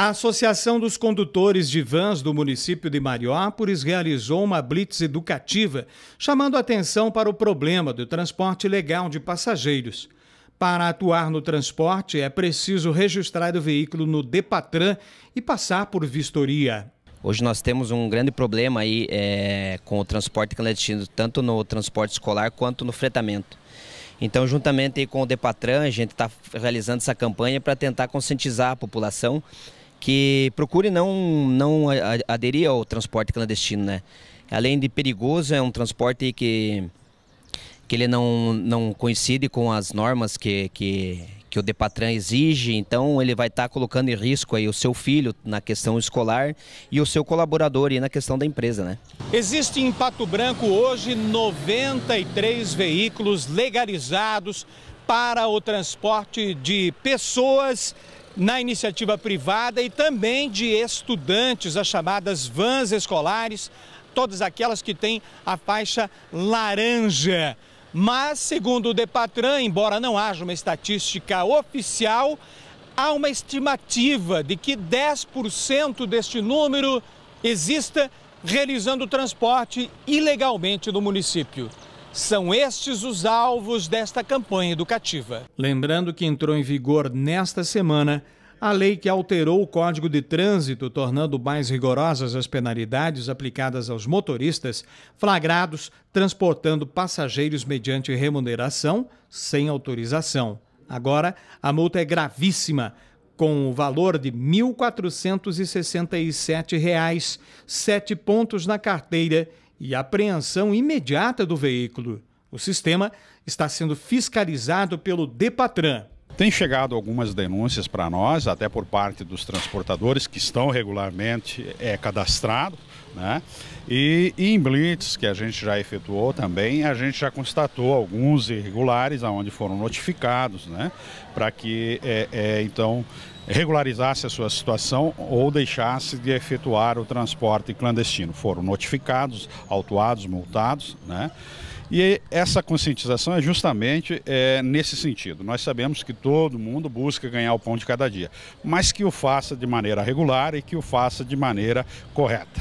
A Associação dos Condutores de Vans do município de Mariópolis realizou uma blitz educativa, chamando atenção para o problema do transporte legal de passageiros. Para atuar no transporte, é preciso registrar o veículo no Depatran e passar por vistoria. Hoje nós temos um grande problema aí é, com o transporte clandestino, tanto no transporte escolar quanto no fretamento. Então, juntamente com o Depatran, a gente está realizando essa campanha para tentar conscientizar a população que procure não, não aderir ao transporte clandestino, né? Além de perigoso, é um transporte que, que ele não, não coincide com as normas que, que, que o Depatran exige, então ele vai estar tá colocando em risco aí o seu filho na questão escolar e o seu colaborador e na questão da empresa, né? Existe em Pato Branco hoje 93 veículos legalizados para o transporte de pessoas na iniciativa privada e também de estudantes, as chamadas vans escolares, todas aquelas que têm a faixa laranja. Mas, segundo o Depatran, embora não haja uma estatística oficial, há uma estimativa de que 10% deste número exista realizando transporte ilegalmente no município. São estes os alvos desta campanha educativa. Lembrando que entrou em vigor nesta semana a lei que alterou o Código de Trânsito, tornando mais rigorosas as penalidades aplicadas aos motoristas flagrados transportando passageiros mediante remuneração sem autorização. Agora, a multa é gravíssima, com o valor de R$ 1.467, sete pontos na carteira e apreensão imediata do veículo. O sistema está sendo fiscalizado pelo Depatran. Tem chegado algumas denúncias para nós, até por parte dos transportadores que estão regularmente é, cadastrados, né? E, em blitz que a gente já efetuou também, a gente já constatou alguns irregulares aonde foram notificados, né? Para que é, é, então regularizasse a sua situação ou deixasse de efetuar o transporte clandestino. Foram notificados, autuados, multados, né? E essa conscientização é justamente é, nesse sentido. Nós sabemos que todo mundo busca ganhar o pão de cada dia, mas que o faça de maneira regular e que o faça de maneira correta.